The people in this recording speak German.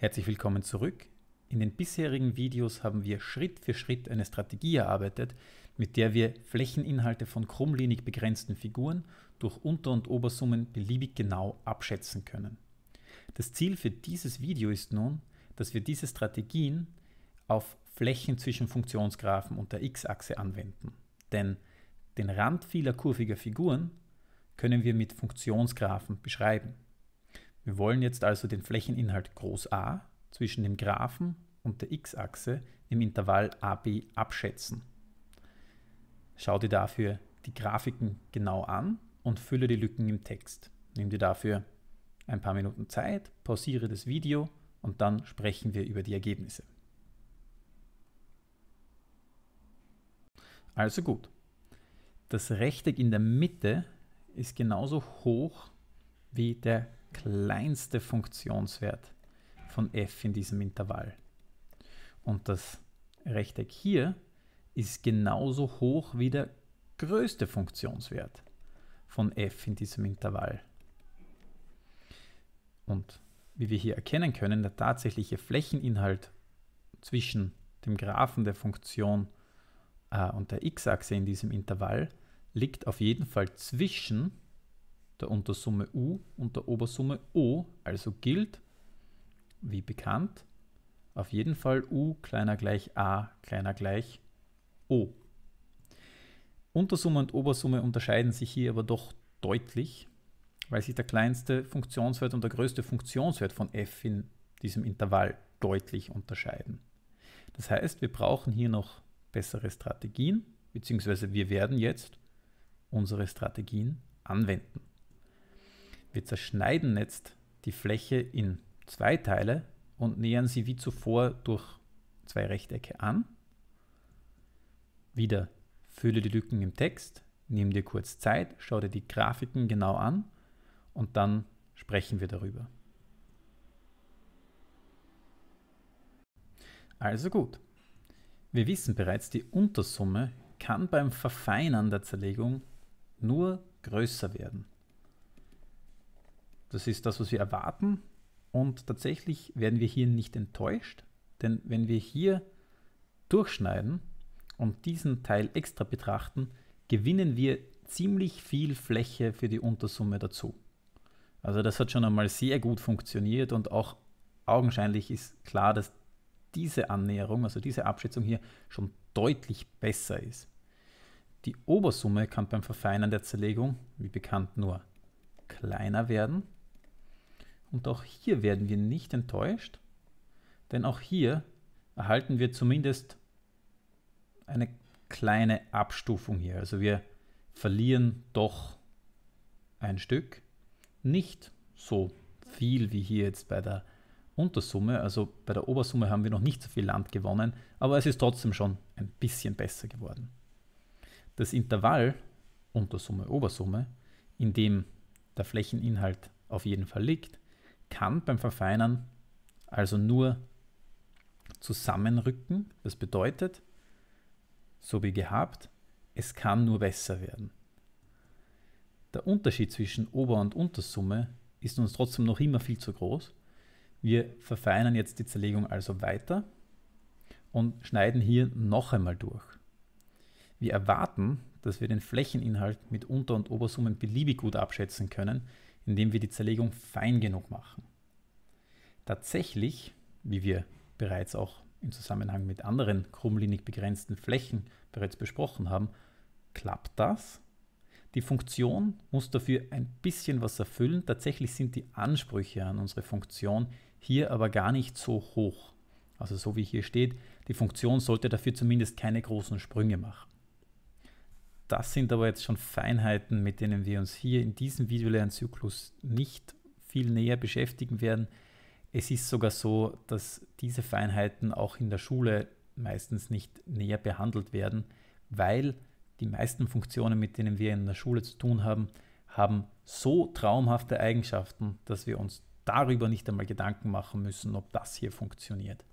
Herzlich willkommen zurück. In den bisherigen Videos haben wir Schritt für Schritt eine Strategie erarbeitet, mit der wir Flächeninhalte von krummlinig begrenzten Figuren durch Unter- und Obersummen beliebig genau abschätzen können. Das Ziel für dieses Video ist nun, dass wir diese Strategien auf Flächen zwischen Funktionsgraphen und der x-Achse anwenden. Denn den Rand vieler kurviger Figuren können wir mit Funktionsgraphen beschreiben. Wir wollen jetzt also den Flächeninhalt groß A zwischen dem Graphen und der x-Achse im Intervall AB abschätzen. Schau dir dafür die Grafiken genau an und fülle die Lücken im Text. Nimm dir dafür ein paar Minuten Zeit, pausiere das Video und dann sprechen wir über die Ergebnisse. Also gut, das Rechteck in der Mitte ist genauso hoch wie der kleinste Funktionswert von f in diesem Intervall. Und das Rechteck hier ist genauso hoch wie der größte Funktionswert von f in diesem Intervall. Und wie wir hier erkennen können, der tatsächliche Flächeninhalt zwischen dem Graphen der Funktion äh, und der x-Achse in diesem Intervall liegt auf jeden Fall zwischen der Untersumme U und der Obersumme O, also gilt, wie bekannt, auf jeden Fall U kleiner gleich A kleiner gleich O. Untersumme und Obersumme unterscheiden sich hier aber doch deutlich, weil sich der kleinste Funktionswert und der größte Funktionswert von f in diesem Intervall deutlich unterscheiden. Das heißt, wir brauchen hier noch bessere Strategien, beziehungsweise wir werden jetzt unsere Strategien anwenden. Wir zerschneiden jetzt die Fläche in zwei Teile und nähern sie wie zuvor durch zwei Rechtecke an. Wieder fülle die Lücken im Text, nimm dir kurz Zeit, schau dir die Grafiken genau an und dann sprechen wir darüber. Also gut. Wir wissen bereits, die Untersumme kann beim Verfeinern der Zerlegung nur größer werden. Das ist das, was wir erwarten. Und tatsächlich werden wir hier nicht enttäuscht, denn wenn wir hier durchschneiden und diesen Teil extra betrachten, gewinnen wir ziemlich viel Fläche für die Untersumme dazu. Also das hat schon einmal sehr gut funktioniert und auch augenscheinlich ist klar, dass diese Annäherung, also diese Abschätzung hier schon deutlich besser ist. Die Obersumme kann beim Verfeinern der Zerlegung, wie bekannt, nur kleiner werden und auch hier werden wir nicht enttäuscht, denn auch hier erhalten wir zumindest eine kleine Abstufung hier. Also wir verlieren doch ein Stück. Nicht so viel wie hier jetzt bei der Untersumme. Also bei der Obersumme haben wir noch nicht so viel Land gewonnen, aber es ist trotzdem schon ein bisschen besser geworden. Das Intervall Untersumme, Obersumme, in dem der Flächeninhalt auf jeden Fall liegt, kann beim Verfeinern also nur zusammenrücken. Das bedeutet, so wie gehabt, es kann nur besser werden. Der Unterschied zwischen Ober- und Untersumme ist uns trotzdem noch immer viel zu groß. Wir verfeinern jetzt die Zerlegung also weiter und schneiden hier noch einmal durch. Wir erwarten, dass wir den Flächeninhalt mit Unter- und Obersummen beliebig gut abschätzen können, indem wir die Zerlegung fein genug machen. Tatsächlich, wie wir bereits auch im Zusammenhang mit anderen krummlinig begrenzten Flächen bereits besprochen haben, klappt das. Die Funktion muss dafür ein bisschen was erfüllen. Tatsächlich sind die Ansprüche an unsere Funktion hier aber gar nicht so hoch. Also so wie hier steht, die Funktion sollte dafür zumindest keine großen Sprünge machen. Das sind aber jetzt schon Feinheiten, mit denen wir uns hier in diesem Videolernzyklus nicht viel näher beschäftigen werden. Es ist sogar so, dass diese Feinheiten auch in der Schule meistens nicht näher behandelt werden, weil die meisten Funktionen, mit denen wir in der Schule zu tun haben, haben so traumhafte Eigenschaften, dass wir uns darüber nicht einmal Gedanken machen müssen, ob das hier funktioniert.